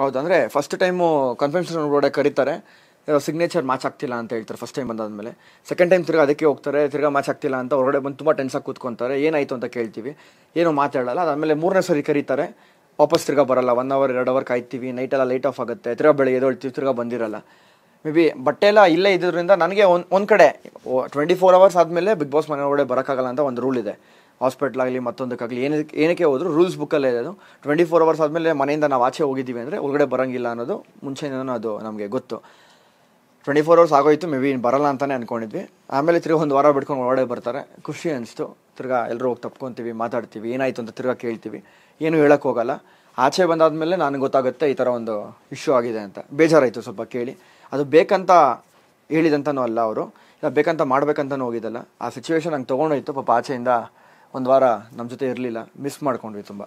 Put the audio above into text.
ಹೌದು ಅಂದರೆ first time ಕನ್ಫೆನ್ಷನ್ ಒಳಗಡೆ ಕರೀತಾರೆ ಸಿಗ್ನೇಚರ್ ಮ್ಯಾಚ್ ಆಗ್ತಿಲ್ಲ ಅಂತ ಹೇಳ್ತಾರೆ ಫಸ್ಟ್ ಟೈಮ್ ಬಂದಾದಮೇಲೆ ಸೆಕೆಂಡ್ ಟೈಮ್ ತಿರ್ಗಿ ಅದಕ್ಕೆ ಹೋಗ್ತಾರೆ ತಿರ್ಗಾ ಮ್ಯಾಚ್ ಆಗ್ತಿಲ್ಲ ಅಂತ ಹೊರಗಡೆ ಬಂದು ತುಂಬ ಟೆನ್ಸಾಗಿ ಕೂತ್ಕೊತಾರೆ ಏನಾಯಿತು ಅಂತ ಕೇಳ್ತೀವಿ ಏನೂ ಮಾತಾಡಲ್ಲ ಅದಾದಮೇಲೆ ಮೂರನೇ ಸರಿ ಕರೀತಾರೆ ವಾಪಸ್ ತಿರ್ಗಾ ಬರಲ್ಲ ಒನ್ ಅವರ್ ಎರಡು ಅವರ್ ಕಾಯ್ತೀವಿ ನೈಟ್ ಎಲ್ಲ ಲೈಟ್ ಆಫ್ ಆಗುತ್ತೆ ತಿರ್ಗಾ ಬೆಳಗ್ಗೆ ಎದೊಳ್ತೀವಿ ತಿರ್ಗಾ ಬಂದಿರಲ್ಲ ಮೇ ಬಿ ಬಟ್ಟೆ ಎಲ್ಲ ಇಲ್ಲೇ ಇದ್ರಿಂದ ನನಗೆ ಒಂದು ಒಂದು ಕಡೆ ಟ್ವೆಂಟಿ ಫೋರ್ ಅವರ್ಸ್ ಆದಮೇಲೆ ಬಿಗ್ ಬಾಸ್ ಮನೆ ಒಳಗಡೆ ಬರೋಕ್ಕಾಗಲ್ಲ ಅಂತ ಒಂದು ರೂಲ್ ಇದೆ ಹಾಸ್ಪಿಟ್ಲಾಗಲಿ ಮತ್ತೊಂದಕ್ಕಾಗಲಿ ಏನಕ್ಕೆ ಏನಕ್ಕೆ ಹೋದ್ರು ರೂಲ್ಸ್ ಬುಕ್ಕಲ್ಲೇ ಅದು ಟ್ವೆಂಟಿ ಫೋರ್ ಅವರ್ಸ್ ಆದಮೇಲೆ ಮನೆಯಿಂದ ನಾವು ಆಚೆ ಹೋಗಿದ್ದೀವಿ ಅಂದರೆ ಒಳಗಡೆ ಬರೋಂಗಿಲ್ಲ ಅನ್ನೋದು ಮುಂಚೆಯಿಂದನೂ ಅದು ನಮಗೆ ಗೊತ್ತು ಟ್ವೆಂಟಿ ಫೋರ್ ಅವರ್ಸ್ ಆಗೋಯ್ತು ಮೇ ಬಿ ಬರಲ್ಲ ಅಂತಲೇ ಅಂದ್ಕೊಂಡಿದ್ವಿ ಆಮೇಲೆ ತಿರ್ಗಿ ಒಂದು ವಾರ ಬಿಟ್ಕೊಂಡು ಒಳಗಡೆ ಬರ್ತಾರೆ ಖುಷಿ ಅನಿಸ್ತು ತಿರ್ಗಾ ಎಲ್ಲರೂ ಹೋಗಿ ತಪ್ಕೊತೀವಿ ಮಾತಾಡ್ತೀವಿ ಏನಾಯಿತು ಅಂತ ತಿರ್ಗಾ ಕೇಳ್ತೀವಿ ಏನು ಹೇಳೋಕ್ಕೆ ಹೋಗಲ್ಲ ಆಚೆ ಬಂದಾದಮೇಲೆ ನನಗೆ ಗೊತ್ತಾಗುತ್ತೆ ಈ ಥರ ಒಂದು ಇಶ್ಯೂ ಆಗಿದೆ ಅಂತ ಬೇಜಾರಾಯಿತು ಸ್ವಲ್ಪ ಕೇಳಿ ಅದು ಬೇಕಂತ ಹೇಳಿದಂತನೂ ಅಲ್ಲ ಅವರು ಇಲ್ಲ ಬೇಕಂತ ಮಾಡ್ಬೇಕಂತನೂ ಹೋಗಿದ್ದಲ್ಲ ಆ ಸಿಚುವೇಶನ್ ಹಂಗೆ ತೊಗೊಂಡೋಯ್ತು ಪಾಪ ಆಚೆಯಿಂದ ಒಂದು ವಾರ ನಮ್ಮ ಜೊತೆ ಇರಲಿಲ್ಲ ಮಿಸ್ ಮಾಡ್ಕೊಂಡ್ವಿ ತುಂಬ